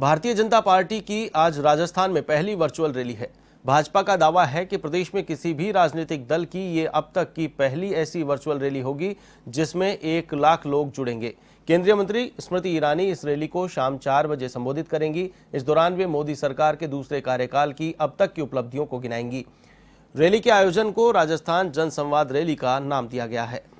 भारतीय जनता पार्टी की आज राजस्थान में पहली वर्चुअल रैली है भाजपा का दावा है कि प्रदेश में किसी भी राजनीतिक दल की ये अब तक की पहली ऐसी वर्चुअल रैली होगी जिसमें एक लाख लोग जुड़ेंगे केंद्रीय मंत्री स्मृति ईरानी इस रैली को शाम चार बजे संबोधित करेंगी इस दौरान वे मोदी सरकार के दूसरे कार्यकाल की अब तक की उपलब्धियों को गिनाएंगी रैली के आयोजन को राजस्थान जनसंवाद रैली का नाम दिया गया है